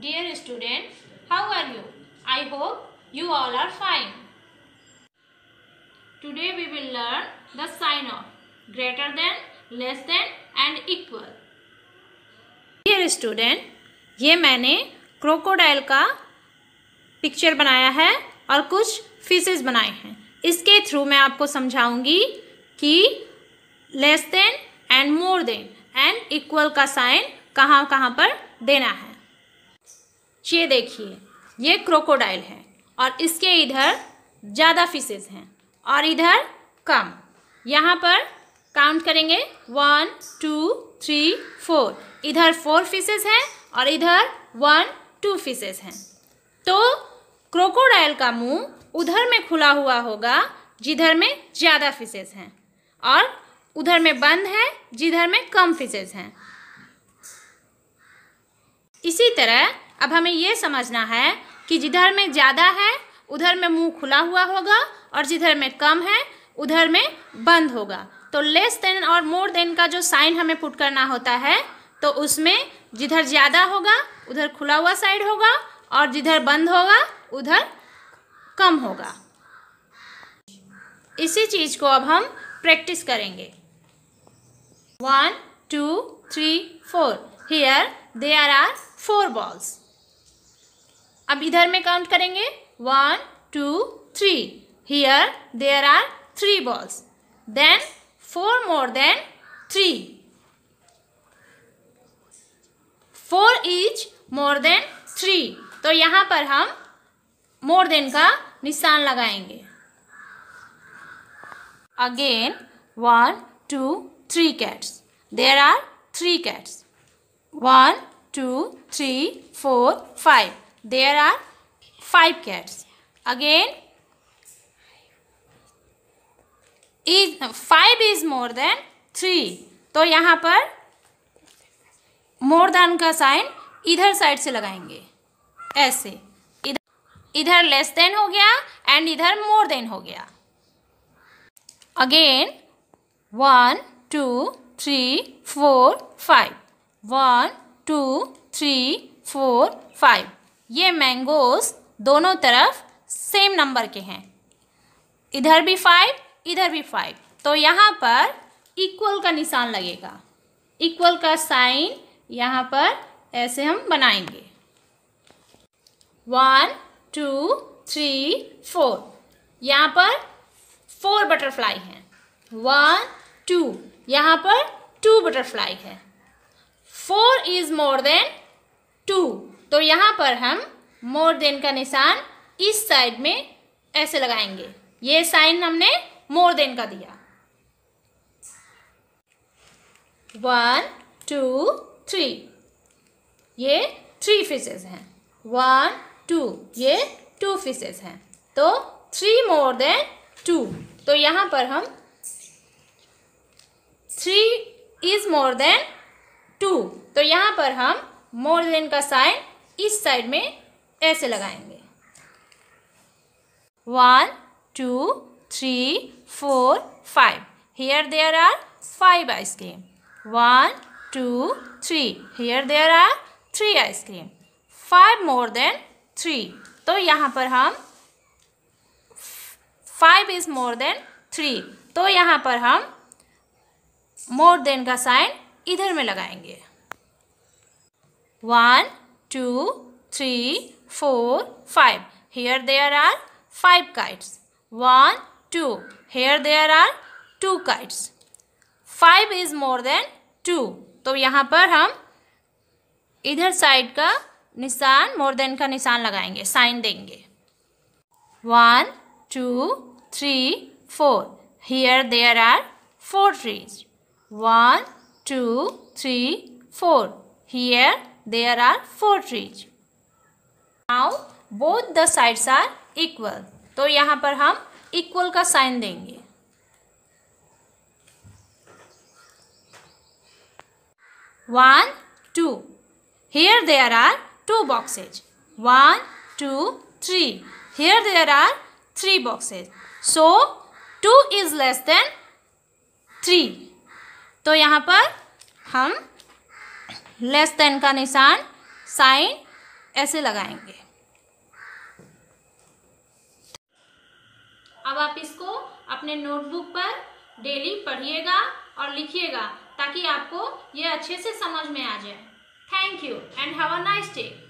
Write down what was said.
Dear students, how are you? I hope you all are fine. Today we will learn the sign of greater than, less than and equal. Dear student, ये मैंने crocodile का picture बनाया है और कुछ fishes बनाए हैं इसके थ्रू मैं आपको समझाऊंगी कि less than and more than and equal का साइन कहाँ कहाँ पर देना है ये देखिए ये क्रोकोडाइल है और इसके इधर ज़्यादा फिशेज हैं और इधर कम यहाँ पर काउंट करेंगे वन टू थ्री फोर इधर फोर फिशेज हैं और इधर वन टू फिशेज हैं तो क्रोकोडाइल का मुंह उधर में खुला हुआ होगा जिधर में ज़्यादा फिशेज हैं और उधर में बंद है जिधर में कम फिशेज हैं इसी तरह अब हमें ये समझना है कि जिधर में ज़्यादा है उधर में मुंह खुला हुआ होगा और जिधर में कम है उधर में बंद होगा तो लेस देन और मोर देन का जो साइन हमें पुट करना होता है तो उसमें जिधर ज़्यादा होगा उधर खुला हुआ साइड होगा और जिधर बंद होगा उधर कम होगा इसी चीज़ को अब हम प्रैक्टिस करेंगे one two three four here there are four balls अब इधर में काउंट करेंगे one two three here there are three balls then four more than three four is more than three तो यहां पर हम मोर देन का निशान लगाएंगे again one two three cats there are three cats one two three four five there are five cats again is five is more than three तो यहाँ पर मोर देन का साइन इधर साइड से लगाएंगे ऐसे इधर इधर लेस देन हो गया एंड इधर मोर देन हो गया again one two three four five one two three four five ये मैंगोज दोनों तरफ सेम नंबर के हैं इधर भी फाइव इधर भी फाइव तो यहाँ पर इक्वल का निशान लगेगा इक्वल का साइन यहाँ पर ऐसे हम बनाएंगे वन टू थ्री फोर यहाँ पर फोर बटरफ्लाई हैं वन टू यहाँ पर टू बटरफ्लाई है four is more than two तो यहाँ पर हम मोर देन का निशान इस साइड में ऐसे लगाएंगे ये साइन हमने मोर देन का दिया वन टू थ्री ये थ्री फिशेज हैं वन टू ये टू फिशेज हैं तो थ्री मोर देन टू तो यहाँ पर हम three is more than two तो यहाँ पर हम मोर देन का साइन इस साइड में ऐसे लगाएंगे one two three four five here there are five ice cream one two three here there are three ice cream five more than three तो यहाँ पर हम five is more than three तो यहाँ पर हम मोर देन का साइन इधर में लगाएंगे one two, three, four, five. Here there are five kites. One, two. Here there are two kites. Five is more than two. तो यहाँ पर हम इधर साइड का निशान मोर देन का निशान लगाएंगे साइन देंगे one two three four here there are four trees one two three four here There are four trees. Now both the sides are equal. तो यहाँ पर हम equal का sign देंगे One, two. Here there are two boxes. One, two, three. Here there are three boxes. So two is less than three. तो यहाँ पर हम लेस देन का निशान साइन ऐसे लगाएंगे अब आप इसको अपने नोटबुक पर डेली पढ़िएगा और लिखिएगा ताकि आपको ये अच्छे से समझ में आ जाए thank you and have a nice day